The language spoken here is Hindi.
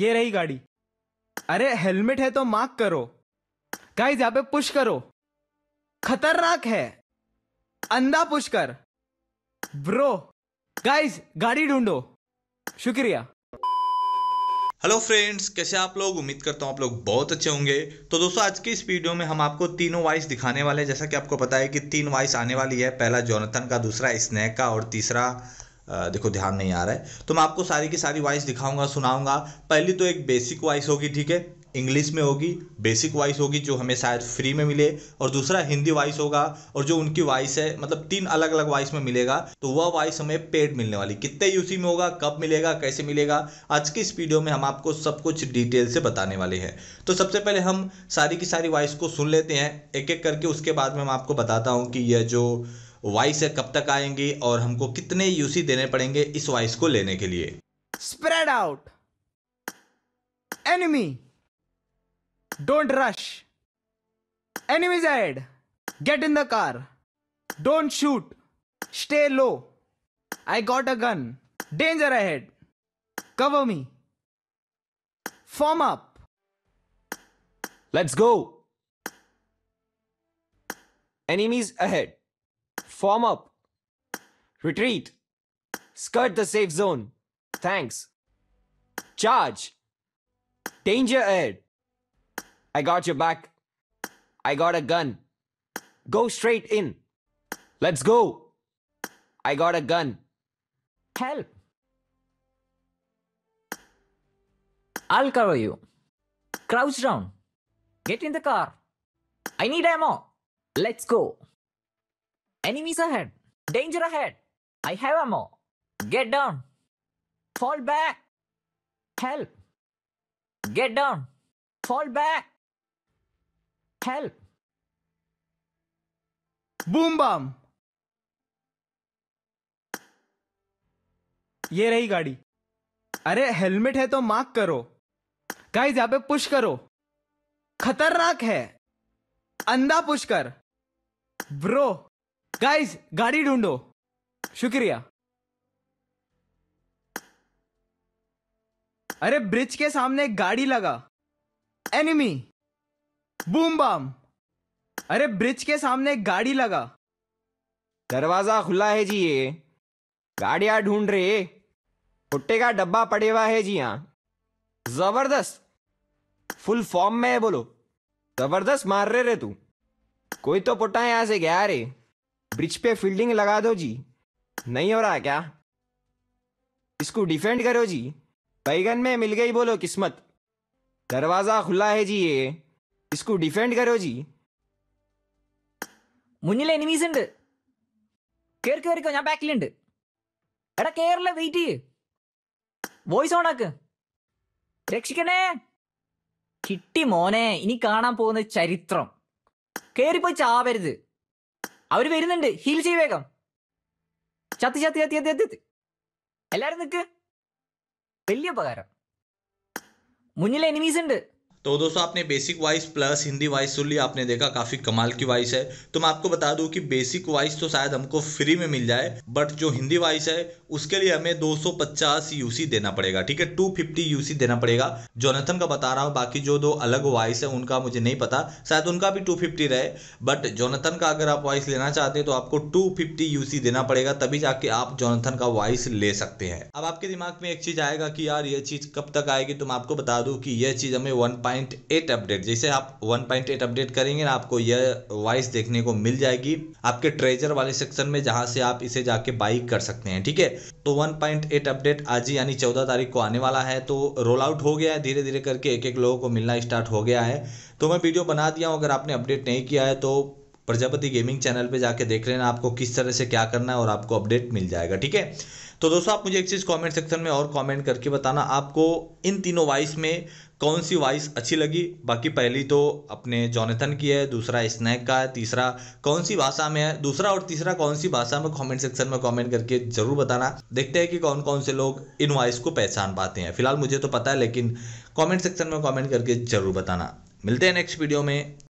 ये रही गाड़ी अरे हेलमेट है तो मार्क करो गाइस यहाँ पे पुश करो खतरनाक है अंधा पुश कर ब्रो गाइस गाड़ी ढूंढो शुक्रिया हेलो फ्रेंड्स कैसे आप लोग उम्मीद करता हूँ आप लोग बहुत अच्छे होंगे तो दोस्तों आज की इस वीडियो में हम आपको तीनों वॉइस दिखाने वाले हैं जैसा कि आपको पता है कि तीन वॉइस आने वाली है पहला जोनथन का दूसरा स्नैक का और तीसरा देखो ध्यान नहीं आ रहा है तो मैं आपको सारी की सारी वॉइस दिखाऊंगा सुनाऊंगा पहली तो एक बेसिक वॉइस होगी ठीक है इंग्लिश में होगी बेसिक वॉइस होगी जो हमें शायद फ्री में मिले और दूसरा हिंदी वॉइस होगा और जो उनकी वॉइस है मतलब तीन अलग अलग वॉइस में मिलेगा तो वह वॉइस हमें पेड मिलने वाली कितने यूसी में होगा कब मिलेगा कैसे मिलेगा आज की इस वीडियो में हम आपको सब कुछ डिटेल से बताने वाले हैं तो सबसे पहले हम सारी की सारी वॉइस को सुन लेते हैं एक एक करके उसके बाद में मैं आपको बताता हूँ कि यह जो वाइस कब तक आएंगी और हमको कितने यूसी देने पड़ेंगे इस वाइस को लेने के लिए spread out enemy don't rush enemies ahead get in the car don't shoot stay low I got a gun danger ahead cover me form up let's go enemies ahead Form up. Retreat. Skirt the safe zone. Thanks. Charge. Danger ahead. I got your back. I got a gun. Go straight in. Let's go. I got a gun. Help. I'll cover you. Crouch down. Get in the car. I need ammo. Let's go. Enemies ahead! Danger ahead! I have ammo! Get down! Fall back! Help! Get down! Fall back! Help! boom bam ये रही गाड़ी अरे हेलमेट है तो मार्क करो गाइस यहां पे पुश करो खतरनाक है अंधा पुश कर ब्रो गाइस गाड़ी ढूंढो शुक्रिया अरे ब्रिज के सामने एक गाड़ी लगा एनिमी बूम बाम अरे ब्रिज के सामने एक गाड़ी लगा दरवाजा खुला है जी ये गाड़िया ढूंढ रहे फुट्टे का डब्बा पड़े हुआ है जी यहाँ जबरदस्त फुल फॉर्म में है बोलो जबरदस्त मार रहे रे तू कोई तो पुट्टा यहां से गया रे ब्रिज पे फील्डिंग लगा दो जी नहीं हो रहा क्या इसको डिफेंड करो जी बैगन में मिल गई बोलो किस्मत दरवाजा खुला है जी ये इसको डिफेंड करो जी മുന്നിൽ എനിമീസ് ഉണ്ട് കയറി കയറിക്കോ ഞാൻ ബാക്കിലുണ്ട് എടാ കേറില്ല വെയിറ്റ് ചെയ്യ് വോയിസ് ഓൺ ആക്ക് രക്ഷിക്കണേ കിട്ടി മോനെ ഇനി കാണാൻ പോകുന്ന ചരിത്രം കയറിപ്പോയി ചാവരുത് അവര് വരുന്നുണ്ട് ഹീൽ ചെയ്യ വേഗം ചത്ത് ചത്ത് ചത്തി ചത്തി ചത്തി എല്ലാരും നിക്ക് വലിയ ഉപകാരം മുന്നിൽ എനിമീസ് ഉണ്ട് तो दोस्तों आपने basic voice plus Hindi voice सुन लिया आपने देखा काफ़ी कमाल की वॉइस है तो मैं आपको बता दूं कि बेसिक वॉइस तो शायद हमको फ्री में मिल जाए बट जो हिंदी वॉइस है उसके लिए हमें 250 यूसी देना पड़ेगा ठीक है 250 यूसी देना पड़ेगा जोनाथन का बता रहा हूँ बाकी जो दो अलग वॉइस है उनका मुझे नहीं पता शायद उनका भी टू रहे बट जोनाथन का अगर आप वॉइस लेना चाहते हैं तो आपको टू यूसी देना पड़ेगा तभी जाके आप जोनाथन का वॉइस ले सकते हैं अब आपके दिमाग में एक चीज़ आएगा कि यार ये चीज़ कब तक आएगी तो मैं आपको बता दू की यह चीज़ हमें वन 1.8 अपडेट जैसे आप 1.8 अपडेट करेंगे ना आपको यह वॉइस देखने को मिल जाएगी आपके ट्रेजर वाले सेक्शन में जहां से आप इसे जाके बाई कर सकते हैं ठीक है तो 1.8 अपडेट आज ही यानी 14 तारीख को आने वाला है तो रोल आउट हो गया है धीरे धीरे करके एक एक लोगों को मिलना स्टार्ट हो गया है तो मैं वीडियो बना दिया हूँ अगर आपने अपडेट नहीं किया है तो प्रजापति गेमिंग चैनल पे जाके देख लेना आपको किस तरह से क्या करना है और आपको अपडेट मिल जाएगा ठीक है तो दोस्तों आप मुझे एक चीज़ कमेंट सेक्शन में और कमेंट करके बताना आपको इन तीनों वॉइस में कौन सी वॉइस अच्छी लगी बाकी पहली तो अपने जॉनेथन की है दूसरा स्नैक का है तीसरा कौन सी भाषा में है दूसरा और तीसरा कौन सी भाषा में कमेंट सेक्शन में कमेंट करके ज़रूर बताना देखते हैं कि कौन कौन से लोग इन वॉइस को पहचान पाते हैं फिलहाल मुझे तो पता है लेकिन कॉमेंट सेक्शन में कॉमेंट करके ज़रूर बताना मिलते हैं नेक्स्ट वीडियो में